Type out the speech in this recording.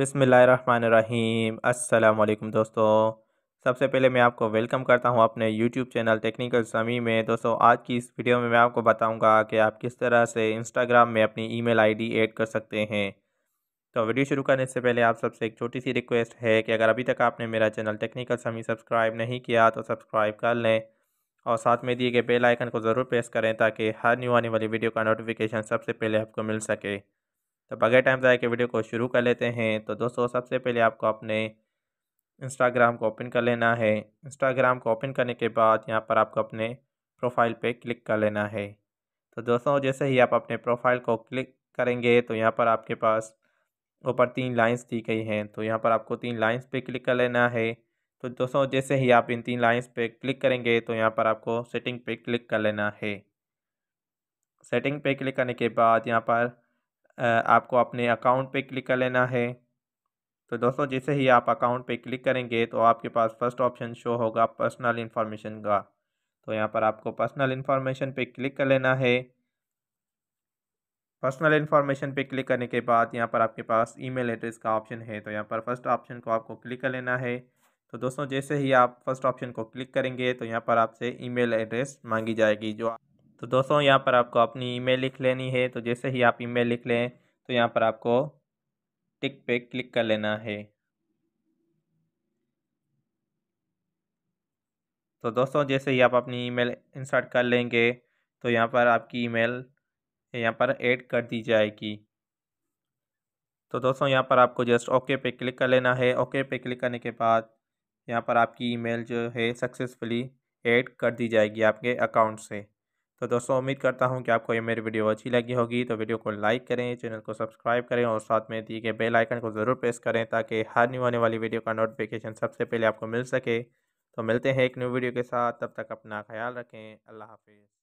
बिसमीम् अल्लाम दोस्तों सबसे पहले मैं आपको वेलकम करता हूं अपने यूट्यूब चैनल टेक्निकल समी में दोस्तों आज की इस वीडियो में मैं आपको बताऊंगा कि आप किस तरह से इंस्टाग्राम में अपनी ईमेल आईडी ऐड कर सकते हैं तो वीडियो शुरू करने से पहले आप सबसे एक छोटी सी रिक्वेस्ट है कि अगर अभी तक आपने मेरा चैनल टेक्निकल समी सब्सक्राइब नहीं किया तो सब्सक्राइब कर लें और साथ में दिए गए बेल आइकन को ज़रूर प्रेस करें ताकि हर न्यू आने वाली वीडियो का नोटिफिकेशन सबसे पहले आपको मिल सके तो बगैर टाइम जाए के वीडियो को शुरू कर लेते हैं तो दोस्तों सबसे पहले आपको अपने इंस्टाग्राम को ओपन कर लेना है इंस्टाग्राम को ओपन करने के बाद यहाँ पर आपको अपने प्रोफाइल पे क्लिक कर लेना है तो दोस्तों जैसे ही आप अपने प्रोफाइल को क्लिक करेंगे तो यहाँ पर आपके पास ऊपर तीन लाइंस दी गई हैं तो यहाँ पर आपको तीन लाइंस पे क्लिक कर लेना है तो दोस्तों जैसे ही आप इन तीन लाइंस पे क्लिक करेंगे तो यहाँ पर आपको सेटिंग पे क्लिक कर लेना है सेटिंग पे क्लिक करने के बाद यहाँ पर आपको अपने अकाउंट पे क्लिक कर लेना है तो दोस्तों जैसे ही आप अकाउंट पे क्लिक करेंगे तो आपके पास फर्स्ट ऑप्शन शो होगा पर्सनल इन्फॉर्मेशन का तो यहाँ पर आपको पर्सनल इन्फॉर्मेशन पे क्लिक कर लेना है पर्सनल इन्फॉर्मेशन पे क्लिक करने के बाद यहाँ पर आपके पास ईमेल एड्रेस का ऑप्शन है तो यहाँ पर फर्स्ट ऑप्शन को आपको क्लिक कर लेना है तो दोस्तों जैसे ही आप फर्स्ट ऑप्शन को क्लिक करेंगे तो यहाँ पर आपसे ईमेल एड्रेस मांगी जाएगी जो आप तो दोस्तों यहाँ पर आपको अपनी ईमेल लिख लेनी है तो जैसे ही आप ईमेल लिख लें तो यहाँ पर आपको टिक पे क्लिक कर लेना है तो दोस्तों जैसे ही आप अपनी ईमेल इंसर्ट कर लेंगे तो यहाँ पर आपकी ईमेल यहाँ पर ऐड कर दी जाएगी तो दोस्तों यहाँ पर आपको जस्ट ओके पे क्लिक कर लेना है ओके पे क्लिक करने के बाद यहाँ पर आपकी ईमेल जो है सक्सेसफुली ऐड कर दी जाएगी आपके अकाउंट से तो दोस्तों उम्मीद करता हूँ कि आपको ये मेरी वीडियो अच्छी लगी होगी तो वीडियो को लाइक करें चैनल को सब्सक्राइब करें और साथ में दिए गए बेल आइकन को ज़रूर प्रेस करें ताकि हर न्यू आने वाली वीडियो का नोटिफिकेशन सबसे पहले आपको मिल सके तो मिलते हैं एक न्यू वीडियो के साथ तब तक अपना ख्याल रखें अल्लाह हाफिज़